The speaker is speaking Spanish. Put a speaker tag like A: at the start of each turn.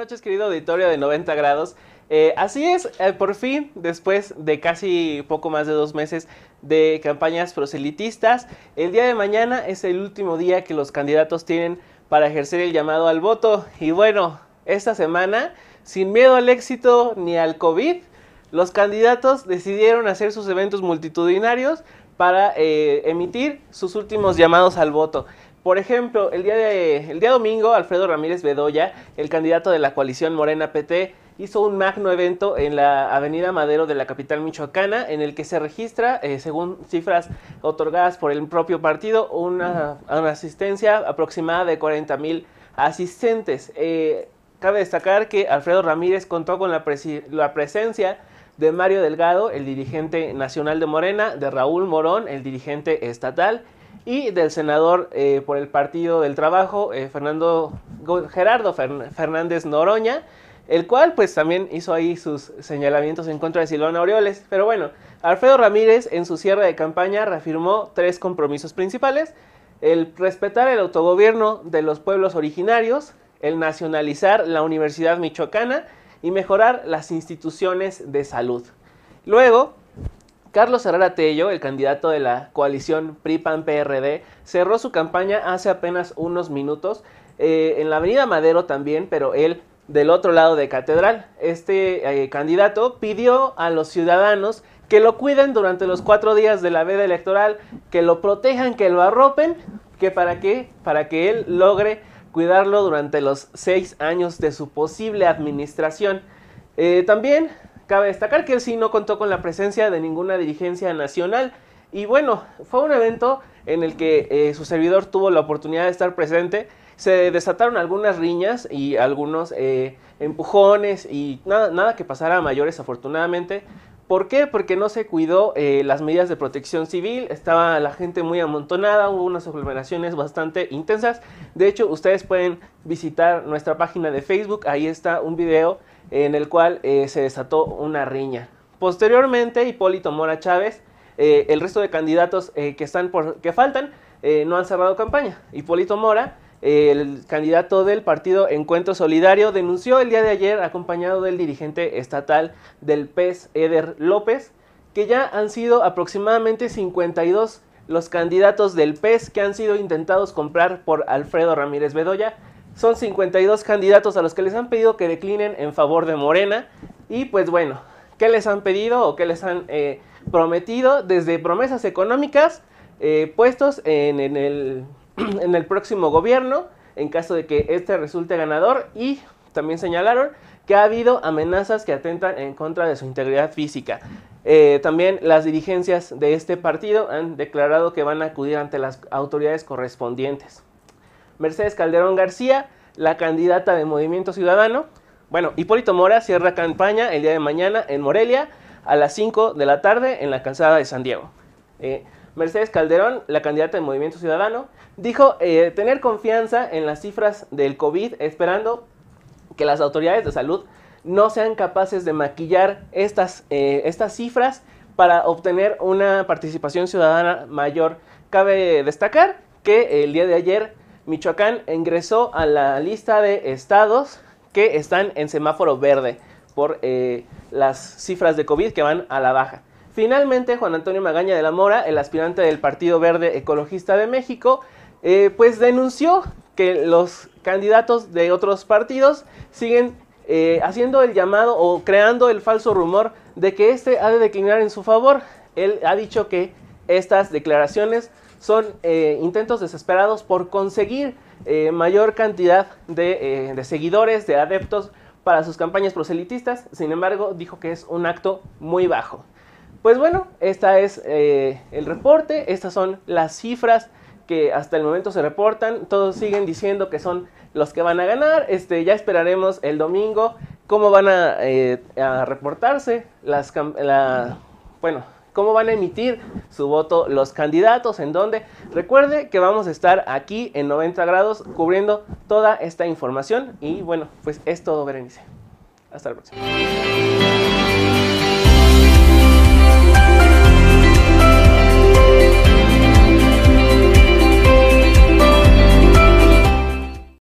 A: noches, querido auditorio de 90 grados. Eh, así es, eh, por fin, después de casi poco más de dos meses de campañas proselitistas, el día de mañana es el último día que los candidatos tienen para ejercer el llamado al voto. Y bueno, esta semana, sin miedo al éxito ni al COVID, los candidatos decidieron hacer sus eventos multitudinarios para eh, emitir sus últimos llamados al voto. Por ejemplo, el día, de, el día domingo, Alfredo Ramírez Bedoya, el candidato de la coalición Morena PT, hizo un magno evento en la Avenida Madero de la capital michoacana, en el que se registra, eh, según cifras otorgadas por el propio partido, una, asistencia aproximada de 40 mil asistentes. Eh, cabe destacar que Alfredo Ramírez contó con la, la presencia de Mario Delgado, el dirigente nacional de Morena, de Raúl Morón, el dirigente estatal, y del senador eh, por el Partido del Trabajo, eh, Fernando, Gerardo Fernández Noroña, el cual pues también hizo ahí sus señalamientos en contra de Silvana Orioles. Pero bueno, Alfredo Ramírez en su cierre de campaña reafirmó tres compromisos principales, el respetar el autogobierno de los pueblos originarios, el nacionalizar la Universidad Michoacana y mejorar las instituciones de salud. Luego, Carlos Herrera Tello, el candidato de la coalición PRI-PAN-PRD, cerró su campaña hace apenas unos minutos eh, en la avenida Madero también, pero él del otro lado de Catedral. Este eh, candidato pidió a los ciudadanos que lo cuiden durante los cuatro días de la veda electoral, que lo protejan, que lo arropen, que para qué, para que él logre cuidarlo durante los seis años de su posible administración. Eh, también Cabe destacar que él sí no contó con la presencia de ninguna dirigencia nacional. Y bueno, fue un evento en el que eh, su servidor tuvo la oportunidad de estar presente. Se desataron algunas riñas y algunos eh, empujones y nada, nada que pasara a mayores afortunadamente. ¿Por qué? Porque no se cuidó eh, las medidas de protección civil, estaba la gente muy amontonada, hubo unas aglomeraciones bastante intensas. De hecho, ustedes pueden visitar nuestra página de Facebook, ahí está un video en el cual eh, se desató una riña. Posteriormente, Hipólito Mora Chávez, eh, el resto de candidatos que, están que faltan, no han cerrado campaña. Hipólito Mora el candidato del partido Encuentro Solidario denunció el día de ayer, acompañado del dirigente estatal del PES, Eder López, que ya han sido aproximadamente 52 los candidatos del PES que han sido intentados comprar por Alfredo Ramírez Bedoya. Son 52 candidatos a los que les han pedido que declinen en favor de Morena. Y pues bueno, ¿qué les han pedido o qué les han eh, prometido? Desde promesas económicas, eh, puestos en el en el próximo gobierno en caso de que este resulte ganador y también señalaron que ha habido amenazas que atentan en contra de su integridad física. Eh, también las dirigencias de este partido han declarado que van a acudir ante las autoridades correspondientes. Mercedes Calderón García, la candidata de Movimiento Ciudadano. Bueno, Hipólito Mora cierra campaña el día de mañana en Morelia a las 5 de la tarde en la calzada de San Diego. Eh, Mercedes Calderón, la candidata del Movimiento Ciudadano, dijo eh, tener confianza en las cifras del COVID, esperando que las autoridades de salud no sean capaces de maquillar estas, eh, estas cifras para obtener una participación ciudadana mayor. Cabe destacar que el día de ayer Michoacán ingresó a la lista de estados que están en semáforo verde por eh, las cifras de COVID que van a la baja. Finalmente, Juan Antonio Magaña de la Mora, el aspirante del Partido Verde Ecologista de México, eh, pues denunció que los candidatos de otros partidos siguen eh, haciendo el llamado o creando el falso rumor de que este ha de declinar en su favor. Él ha dicho que estas declaraciones son eh, intentos desesperados por conseguir mayor cantidad de seguidores, de adeptos para sus campañas proselitistas. Sin embargo, dijo que es un acto muy bajo. Pues bueno, este es eh, el reporte, estas son las cifras que hasta el momento se reportan, todos siguen diciendo que son los que van a ganar, este, ya esperaremos el domingo cómo van a, eh, reportarse las... bueno, cómo van a emitir su voto los candidatos, en dónde. recuerde que vamos a estar aquí en 90 grados cubriendo toda esta información y bueno, pues es todo, Berenice. Hasta la próxima.